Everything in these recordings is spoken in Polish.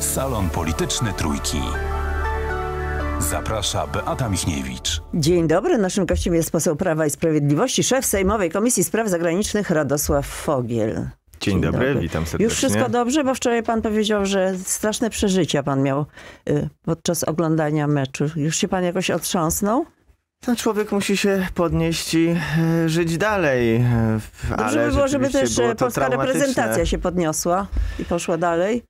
Salon Polityczny Trójki. Zaprasza Beata Michniewicz. Dzień dobry. Naszym gościem jest poseł Prawa i Sprawiedliwości, szef Sejmowej Komisji Spraw Zagranicznych Radosław Fogiel. Dzień, Dzień dobry, dobry, witam serdecznie. Już wszystko dobrze, bo wczoraj pan powiedział, że straszne przeżycia pan miał y, podczas oglądania meczu. Już się pan jakoś otrząsnął? Ten człowiek musi się podnieść i y, żyć dalej. Y, dobrze by było, żeby też było e, polska reprezentacja się podniosła i poszła dalej.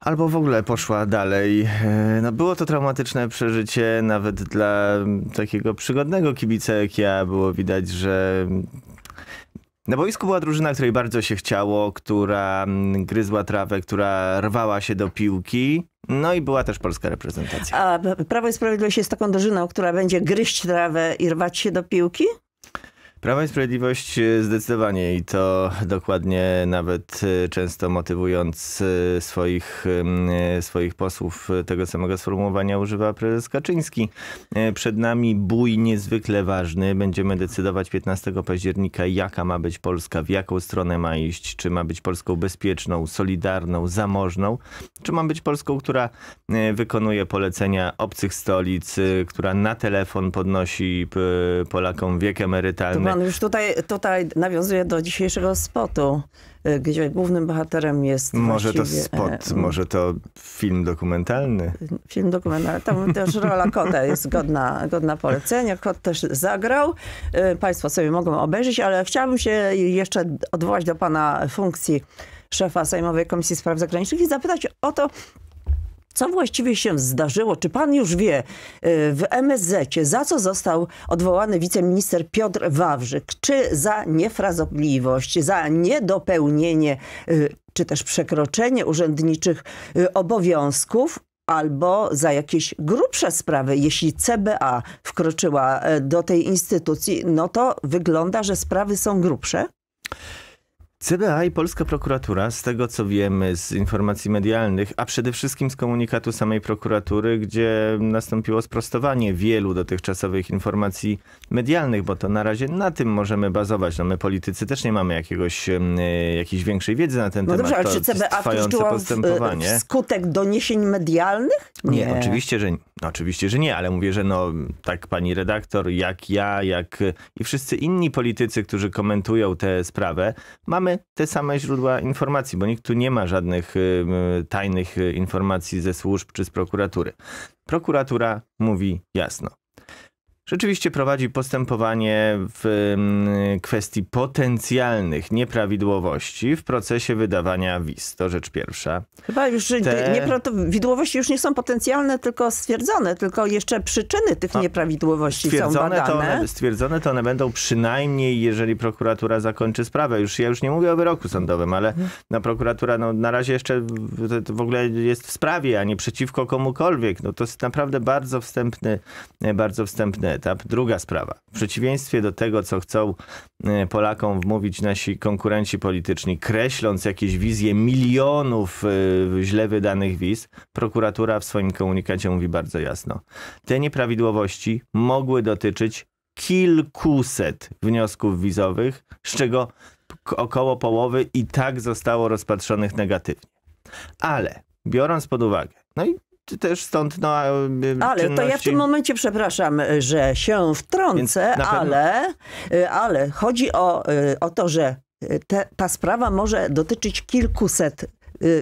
Albo w ogóle poszła dalej. E, no było to traumatyczne przeżycie nawet dla takiego przygodnego kibica jak ja. Było widać, że na boisku była drużyna, której bardzo się chciało, która mm, gryzła trawę, która rwała się do piłki. No i była też polska reprezentacja. A Prawo i Sprawiedliwość jest taką drużyną, która będzie gryźć trawę i rwać się do piłki? Prawo i Sprawiedliwość e, zdecydowanie i to dokładnie nawet e, często motywując e, swoich, swoich posłów tego samego sformułowania używa prezes Kaczyński. Przed nami bój niezwykle ważny. Będziemy decydować 15 października jaka ma być Polska, w jaką stronę ma iść, czy ma być Polską bezpieczną, solidarną, zamożną, czy ma być Polską, która wykonuje polecenia obcych stolic, która na telefon podnosi Polakom wiek emerytalny Pan no, już tutaj, tutaj nawiązuje do dzisiejszego spotu, y, gdzie głównym bohaterem jest Może to spot, e, może to film dokumentalny. Film dokumentalny. Tam też rola kota jest godna, godna polecenia. Kot też zagrał. Y, państwo sobie mogą obejrzeć, ale chciałabym się jeszcze odwołać do pana funkcji szefa Sejmowej Komisji Spraw Zagranicznych i zapytać o to, co właściwie się zdarzyło? Czy pan już wie e, w MSZ, za co został odwołany wiceminister Piotr Wawrzyk? Czy za niefrazobliwość, za niedopełnienie e, czy też przekroczenie urzędniczych e, obowiązków? albo za jakieś grubsze sprawy. Jeśli CBA wkroczyła do tej instytucji, no to wygląda, że sprawy są grubsze. CBA i polska prokuratura, z tego co wiemy z informacji medialnych, a przede wszystkim z komunikatu samej prokuratury, gdzie nastąpiło sprostowanie wielu dotychczasowych informacji medialnych, bo to na razie na tym możemy bazować. No my politycy też nie mamy jakiegoś, jakiejś większej wiedzy na ten no temat. Dobrze, ale czy CBA wkroczyło e, postępowanie. W, skutek doniesień medialnych? Nie. nie, oczywiście, że, no, oczywiście, że nie, ale mówię, że no tak pani redaktor, jak ja, jak i wszyscy inni politycy, którzy komentują tę sprawę, mamy mamy te same źródła informacji, bo nikt tu nie ma żadnych y, tajnych y, informacji ze służb czy z prokuratury. Prokuratura mówi jasno rzeczywiście prowadzi postępowanie w mm, kwestii potencjalnych nieprawidłowości w procesie wydawania wiz. To rzecz pierwsza. Chyba już Te... nieprawidłowości już nie są potencjalne, tylko stwierdzone, tylko jeszcze przyczyny tych no, nieprawidłowości są badane. To one, stwierdzone to one będą przynajmniej, jeżeli prokuratura zakończy sprawę. Już ja już nie mówię o wyroku sądowym, ale mhm. na no, prokuratura no, na razie jeszcze w, w ogóle jest w sprawie, a nie przeciwko komukolwiek. No, to jest naprawdę bardzo wstępny, bardzo wstępny etap. Druga sprawa. W przeciwieństwie do tego, co chcą e, Polakom wmówić nasi konkurenci polityczni, kreśląc jakieś wizje milionów e, źle wydanych wiz, prokuratura w swoim komunikacie mówi bardzo jasno. Te nieprawidłowości mogły dotyczyć kilkuset wniosków wizowych, z czego około połowy i tak zostało rozpatrzonych negatywnie. Ale biorąc pod uwagę, no i też stąd no e, e, Ale czynności... to ja w tym momencie przepraszam, e, że się wtrącę, pewno... ale, ale chodzi o, o to, że te, ta sprawa może dotyczyć kilkuset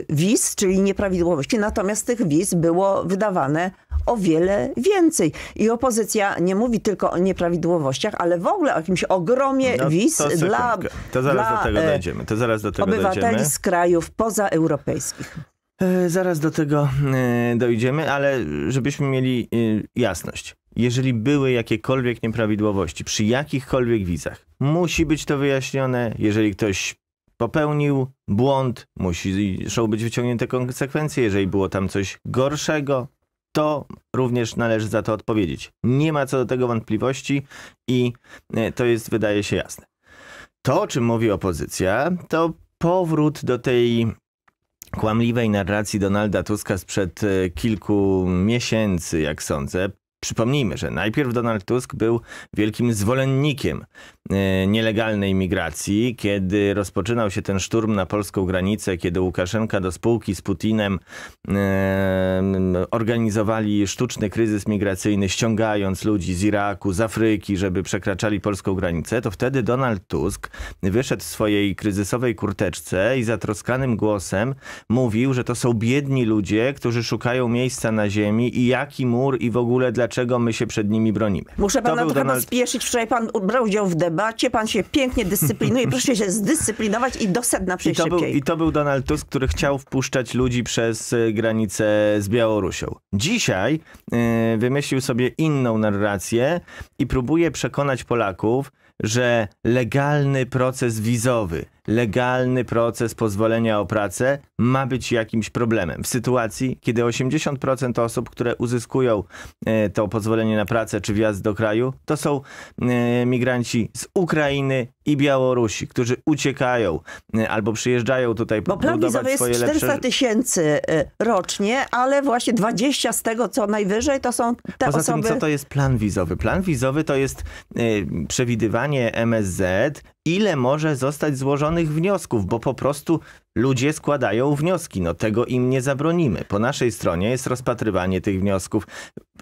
wiz, czyli nieprawidłowości, natomiast tych wiz było wydawane o wiele więcej. I opozycja nie mówi tylko o nieprawidłowościach, ale w ogóle o jakimś ogromie no, wiz to dla, to zaraz dla do tego dojdziemy. To zaraz do tego obywateli dojdziemy. z krajów pozaeuropejskich. E, zaraz do tego e, dojdziemy, ale żebyśmy mieli e, jasność. Jeżeli były jakiekolwiek nieprawidłowości przy jakichkolwiek wizach, musi być to wyjaśnione. Jeżeli ktoś popełnił błąd, muszą być wyciągnięte konsekwencje. Jeżeli było tam coś gorszego, to również należy za to odpowiedzieć. Nie ma co do tego wątpliwości i to jest, wydaje się, jasne. To, o czym mówi opozycja, to powrót do tej kłamliwej narracji Donalda Tuska sprzed e, kilku miesięcy, jak sądzę. Przypomnijmy, że najpierw Donald Tusk był wielkim zwolennikiem E, nielegalnej migracji, kiedy rozpoczynał się ten szturm na polską granicę, kiedy Łukaszenka do spółki z Putinem e, organizowali sztuczny kryzys migracyjny, ściągając ludzi z Iraku, z Afryki, żeby przekraczali polską granicę, to wtedy Donald Tusk wyszedł w swojej kryzysowej kurteczce i zatroskanym głosem mówił, że to są biedni ludzie, którzy szukają miejsca na ziemi i jaki mur i w ogóle dlaczego my się przed nimi bronimy. Muszę pana to, to Donald... spieszyć, wczoraj pan brał udział w debacie debacie. Pan się pięknie dyscyplinuje. Proszę się zdyscyplinować i do sedna przyjść I to, był, I to był Donald Tusk, który chciał wpuszczać ludzi przez y, granicę z Białorusią. Dzisiaj yy, wymyślił sobie inną narrację i próbuje przekonać Polaków, że legalny proces wizowy legalny proces pozwolenia o pracę ma być jakimś problemem. W sytuacji, kiedy 80% osób, które uzyskują e, to pozwolenie na pracę czy wjazd do kraju, to są e, migranci z Ukrainy i Białorusi, którzy uciekają e, albo przyjeżdżają tutaj Bo plan budować jest 400 lepsze... tysięcy rocznie, ale właśnie 20 z tego co najwyżej to są te Poza osoby... Poza tym co to jest plan wizowy? Plan wizowy to jest przewidywanie MSZ, ile może zostać złożonych wniosków, bo po prostu ludzie składają wnioski. No tego im nie zabronimy. Po naszej stronie jest rozpatrywanie tych wniosków,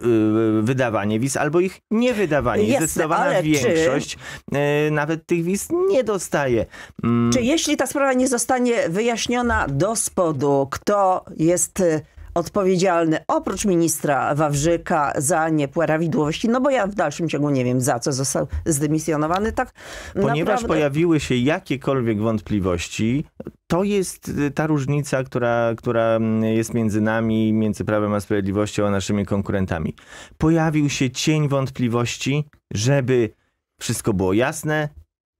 yy, wydawanie wiz albo ich niewydawanie. Jasne, Zdecydowana większość czy... yy, nawet tych wiz nie dostaje. Mm. Czy jeśli ta sprawa nie zostanie wyjaśniona do spodu, kto jest y, odpowiedzialny oprócz ministra Wawrzyka za nieprawidłowości, no bo ja w dalszym ciągu nie wiem za co został zdymisjonowany, tak Ponieważ naprawdę... pojawiły się jakiekolwiek wątpliwości, to jest y, ta różnica, która, która mm, jest między nami, między Prawem a Sprawiedliwością, a naszymi konkurentami. Pojawił się cień wątpliwości, żeby wszystko było jasne,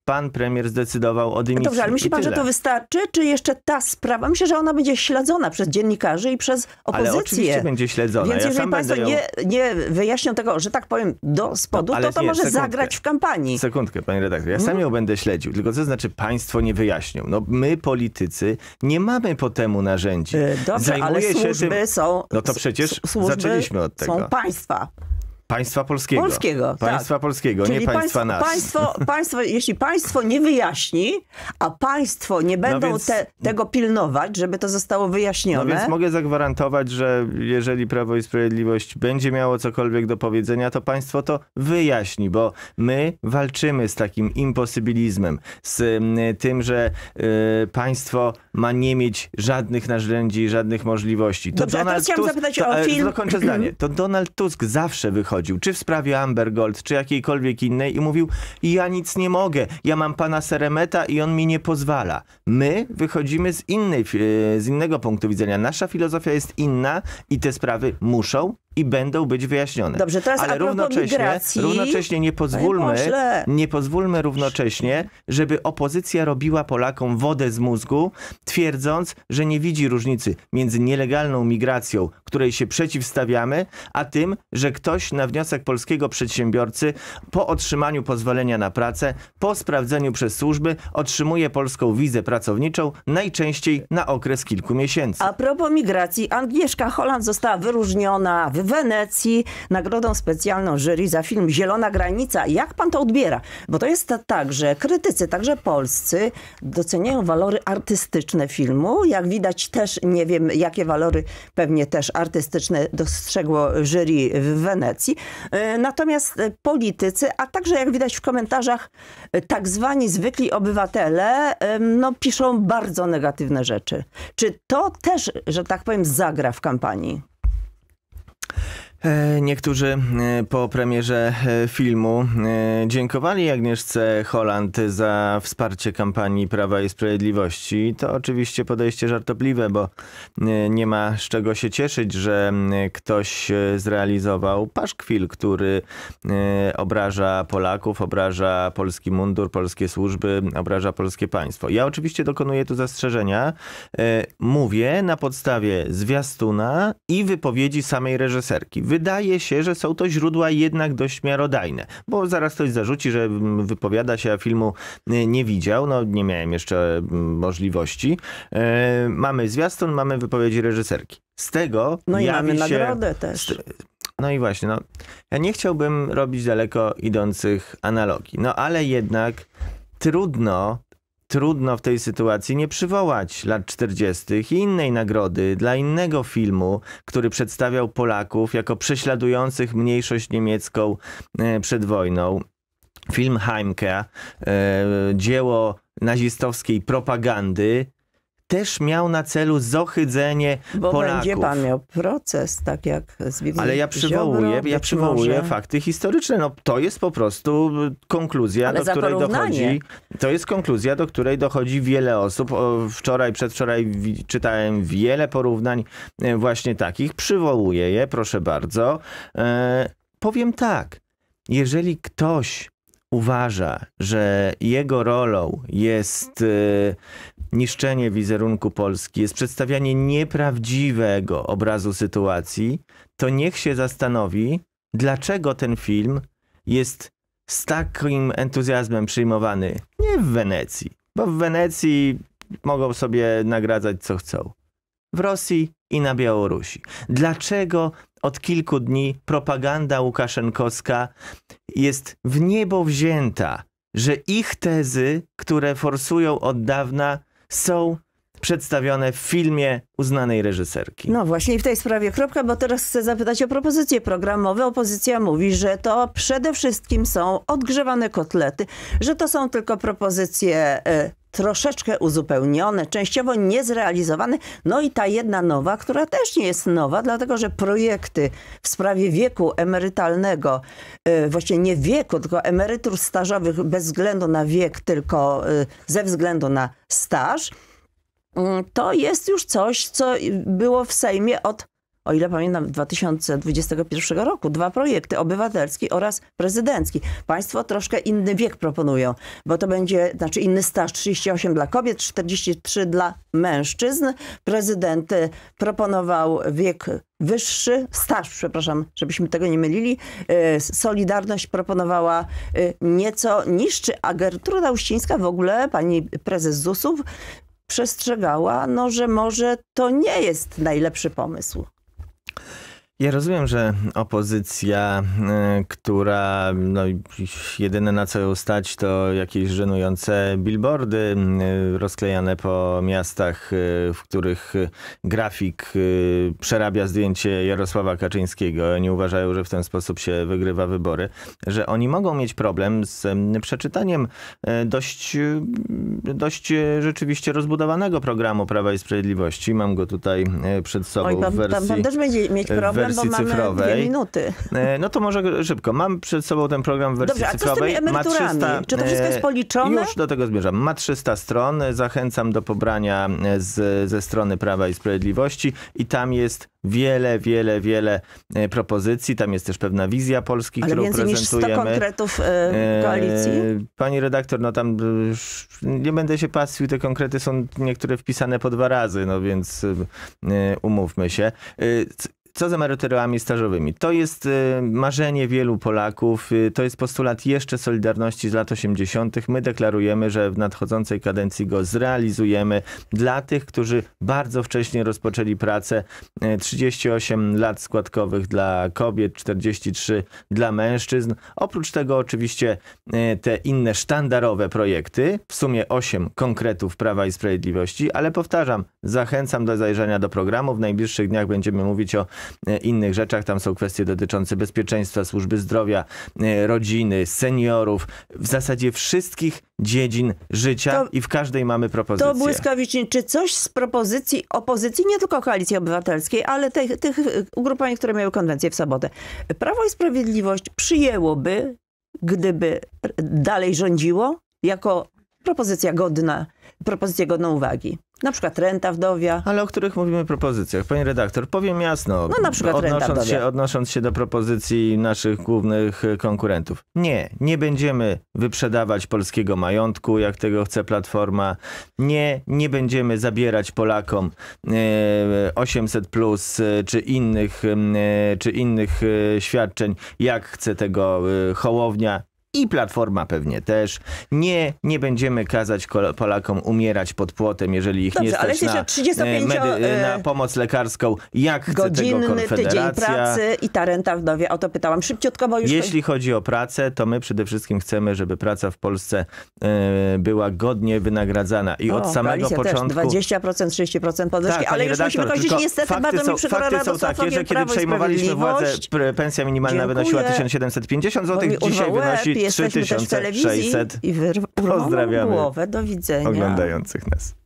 pan premier zdecydował o dymisji. Dobrze, ale myśli pan, że to wystarczy, czy jeszcze ta sprawa? Myślę, że ona będzie śledzona przez dziennikarzy i przez opozycję. Ale oczywiście będzie śledzona. Więc ja jeżeli państwo ją... nie, nie wyjaśnią tego, że tak powiem, do spodu, no, to to nie, może sekundkę. zagrać w kampanii. Sekundkę, panie redaktor. Ja sam mhm. ją będę śledził. Tylko co znaczy państwo nie wyjaśnią? No my, politycy, nie mamy po temu narzędzi. E, dobrze, Zajmuje ale służby tym... są... No to przecież zaczęliśmy od tego. są państwa. Państwa polskiego. Polskiego. Tak. Państwa tak. polskiego, Czyli nie państwa nas. Państwo, państwo, jeśli państwo nie wyjaśni, a państwo nie no będą no więc, te, tego pilnować, żeby to zostało wyjaśnione. No więc mogę zagwarantować, że jeżeli Prawo i Sprawiedliwość będzie miało cokolwiek do powiedzenia, to państwo to wyjaśni, bo my walczymy z takim imposybilizmem, z mm, tym, że y, państwo ma nie mieć żadnych narzędzi, żadnych możliwości. To Dobrze, Donald a teraz Tusk, chciałam zapytać to, o e, film. Dokończę zdanie. To Donald Tusk zawsze wychodzi wychodził, czy w sprawie Amber Gold, czy jakiejkolwiek innej i mówił, ja nic nie mogę, ja mam pana Seremeta i on mi nie pozwala. My wychodzimy z, innej, e, z innego punktu widzenia. Nasza filozofia jest inna i te sprawy muszą i będą być wyjaśnione. Dobrze, teraz Ale równocześnie, równocześnie nie pozwólmy, nie pozwólmy równocześnie, żeby opozycja robiła Polakom wodę z mózgu, twierdząc, że nie widzi różnicy między nielegalną migracją, której się przeciwstawiamy, a tym, że ktoś na wniosek polskiego przedsiębiorcy po otrzymaniu pozwolenia na pracę, po sprawdzeniu przez służby otrzymuje polską wizę pracowniczą, najczęściej na okres kilku miesięcy. A propos migracji, Agnieszka Holland została wyróżniona, wy w Wenecji nagrodą specjalną jury za film Zielona Granica. Jak pan to odbiera? Bo to jest tak, że krytycy, także polscy, doceniają walory artystyczne filmu. Jak widać też, nie wiem jakie walory pewnie też artystyczne dostrzegło jury w Wenecji. E, natomiast e, politycy, a także jak widać w komentarzach, e, tak zwani zwykli obywatele, no piszą bardzo negatywne rzeczy. Czy to też, że tak powiem, zagra w kampanii? E, niektórzy e, po premierze e, filmu dziękowali Agnieszce Holland za wsparcie kampanii Prawa i Sprawiedliwości. To oczywiście podejście żartobliwe, bo nie ma z czego się cieszyć, że ktoś zrealizował paszkwil, który obraża Polaków, obraża polski mundur, polskie służby, obraża polskie państwo. Ja oczywiście dokonuję tu zastrzeżenia. Mówię na podstawie zwiastuna i wypowiedzi samej reżyserki wydaje się, że są to źródła jednak dość miarodajne, bo zaraz ktoś zarzuci, że mm, wypowiada się, a filmu y, nie widział, no nie miałem jeszcze mm, możliwości. E, mamy zwiastun, mamy wypowiedzi reżyserki. Z tego No i mamy się... nagrodę też. No i właśnie, no, ja nie chciałbym robić daleko idących analogii, no ale jednak trudno trudno w tej sytuacji nie przywołać lat 40. i innej nagrody dla innego filmu, który przedstawiał Polaków jako prześladujących mniejszość niemiecką e, przed wojną. Film Heimke, e, dzieło nazistowskiej propagandy, też miał na celu zohydzenie Bo Polaków. będzie pan miał proces, tak jak z Biblii Ale ja przywołuję, Ziobro, ja przywołuję może. fakty historyczne. No, to jest po prostu konkluzja, Ale do której dochodzi. To jest konkluzja, do której dochodzi wiele osób. Wczoraj, przedwczoraj czytałem wiele porównań e, właśnie takich. Przywołuję je, proszę bardzo. E, powiem tak. Jeżeli ktoś uważa, że jego rolą jest y, niszczenie wizerunku Polski, jest przedstawianie nieprawdziwego obrazu sytuacji, to niech się zastanowi, dlaczego ten film jest z takim entuzjazmem przyjmowany nie w Wenecji, bo w Wenecji mogą sobie nagradzać co chcą. W Rosji i na Białorusi. Dlaczego od kilku dni propaganda łukaszenkowska jest w niebo wzięta, że ich tezy, które forsują od dawna, są przedstawione w filmie uznanej reżyserki. No właśnie i w tej sprawie kropka, bo teraz chcę zapytać o propozycje programowe. Opozycja mówi, że to przede wszystkim są odgrzewane kotlety, że to są tylko propozycje y, troszeczkę uzupełnione, częściowo niezrealizowane. No i ta jedna nowa, która też nie jest nowa, dlatego że projekty w sprawie wieku emerytalnego, y, właśnie nie wieku, tylko emerytur stażowych bez względu na wiek, tylko y, ze względu na staż, Mm, to jest już coś, co było w Sejmie od, o ile pamiętam, 2021 roku. Dwa projekty, obywatelski oraz prezydencki. Państwo troszkę inny wiek proponują, bo to będzie, znaczy inny staż 38 dla kobiet, 43 dla mężczyzn. Prezydent y, proponował wiek wyższy, staż, przepraszam, żebyśmy tego nie mylili. Y, Solidarność proponowała y, nieco niższy, a Gertruda Uścińska w ogóle, pani prezes ZUS-ów, przestrzegała, no, że może to nie jest najlepszy pomysł. Ja rozumiem, że opozycja, e, która no, jedyne na co ją stać to jakieś żenujące billboardy rozklejane po miastach, e, w których grafik e, przerabia zdjęcie Jarosława Kaczyńskiego. Nie uważają, że w ten sposób się wygrywa wybory. Że oni mogą mieć problem z przeczytaniem dość, dość rzeczywiście rozbudowanego programu Prawa i Sprawiedliwości. Mam go tutaj przed sobą Oj, pan, w wersji... Pan, pan też będzie mieć problem wersji cyfrowej. Dwie minuty. E, no to może szybko. Mam przed sobą ten program w wersji Dobrze, a cyfrowej. Co z tymi emeryturami? 300, Czy to wszystko jest e, policzone? Już do tego zmierzam. Ma 300 stron. Zachęcam do pobrania e, z, ze strony Prawa i Sprawiedliwości i tam jest wiele, wiele, wiele propozycji. Tam jest też pewna wizja Polski, Ale którą prezentujemy. Ale więcej niż 100 konkretów koalicji? Pani redaktor, no tam nie będę się patrzył, te konkrety są niektóre wpisane po dwa razy, no więc umówmy się. Co z emeryturami stażowymi? To jest y, marzenie wielu Polaków, y, to jest postulat jeszcze Solidarności z lat 80. My deklarujemy, że w nadchodzącej kadencji go zrealizujemy dla tych, którzy bardzo wcześnie rozpoczęli pracę. 38 y, lat składkowych dla kobiet, 43 dla mężczyzn. Oprócz tego oczywiście te inne sztandarowe projekty, w sumie 8 konkretów Prawa i Sprawiedliwości, ale powtarzam, zachęcam do zajrzenia do programu. W najbliższych dniach będziemy mówić o E, innych rzeczach. Tam są kwestie dotyczące bezpieczeństwa, służby zdrowia, e, rodziny, seniorów, w zasadzie wszystkich dziedzin życia to, i w każdej mamy propozycję. To błyskawicznie. Czy coś z propozycji opozycji, nie tylko Koalicji Obywatelskiej, ale tych, tych e, ugrupowań, które miały konwencję w sobotę. Prawo i Sprawiedliwość przyjęłoby, gdyby dalej rządziło, jako propozycja godna propozycje godną uwagi. Na przykład renta wdowia. Ale o których mówimy propozycjach? Pani redaktor, powiem jasno. No na przykład odnosząc się, odnosząc się do propozycji naszych głównych e, konkurentów. Nie, nie będziemy wyprzedawać polskiego majątku, jak tego chce Platforma. Nie, nie będziemy zabierać Polakom 800 e, plus e, czy innych, czy innych świadczeń, jak chce tego Hołownia i Platforma pewnie też. Nie, nie będziemy kazać Polakom umierać pod płotem, jeżeli ich Dobrze, nie stać ale na, 35, e, e, na pomoc lekarską, jak chce tego Konfederacja. tydzień pracy i ta renta wdowie, o to pytałam. Szybciutko, bo już... Jeśli chodzi o pracę, to my przede wszystkim chcemy, żeby praca w Polsce e, była godnie wynagradzana. I o, od samego początku... 20%, 30% podwyżki, tak, ale już redaktor, musimy kończyć. Niestety bardzo są, mi przykro, fakty są takie, że kiedy przejmowaliśmy władzę, pensja minimalna Dziękuję. wynosiła 1750 zł, dzisiaj wynosi jesteśmy też w telewizji 600. i wyrwałam głowę. Do widzenia. Oglądających nas.